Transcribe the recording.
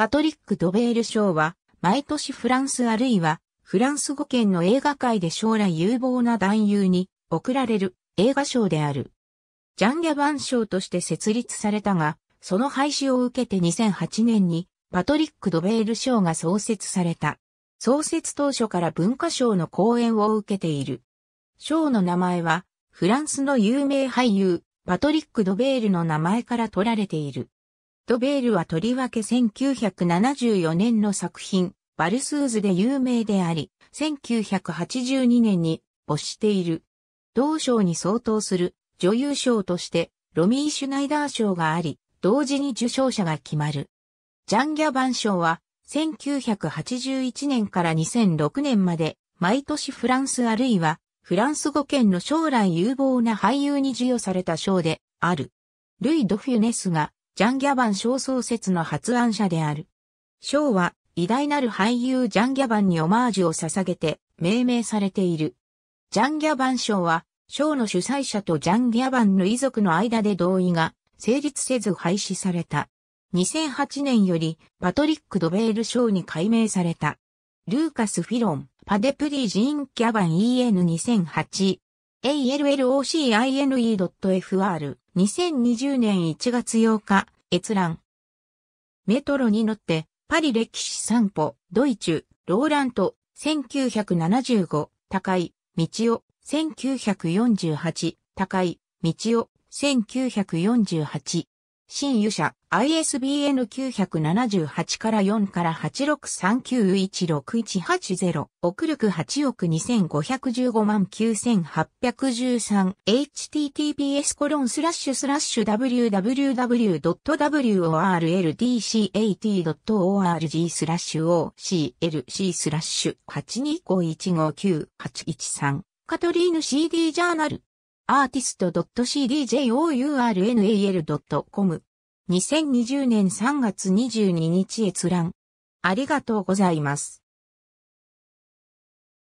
パトリック・ドベール賞は、毎年フランスあるいは、フランス語圏の映画界で将来有望な男優に贈られる映画賞である。ジャン・ギャバン賞として設立されたが、その廃止を受けて2008年にパトリック・ドベール賞が創設された。創設当初から文化賞の講演を受けている。賞の名前は、フランスの有名俳優、パトリック・ドベールの名前から取られている。ドベールはとりわけ1974年の作品、バルスーズで有名であり、1982年に没している。同賞に相当する女優賞としてロミー・シュナイダー賞があり、同時に受賞者が決まる。ジャン・ギャバン賞は1981年から2006年まで毎年フランスあるいはフランス語圏の将来有望な俳優に授与された賞である。ルイ・ド・フュネスがジャン・ギャバン小創設の発案者である。小は、偉大なる俳優ジャン・ギャバンにオマージュを捧げて、命名されている。ジャン・ギャバン賞は、賞の主催者とジャン・ギャバンの遺族の間で同意が成立せず廃止された。2008年よりパトリック・ドベール賞に改名された。ルーカス・フィロン、パデプリー・ジーン・ギャバン EN2008、ALLOCINE.FR、2020年1月8日、閲覧。メトロに乗って、パリ歴史散歩、ドイツ、ローラント、1975、高井、道夫、1948、高井、道夫、1948。新油車。ISBN 978から4から863916180奥力8億2515万 9813https コロンスラッシュスラッシュ www.worldcat.org スラッシュ OCLC スラッシュ825159813カトリーヌ CD ジャーナルアーティスト .cdjournal.com 2020年3月22日閲覧。ありがとうございます。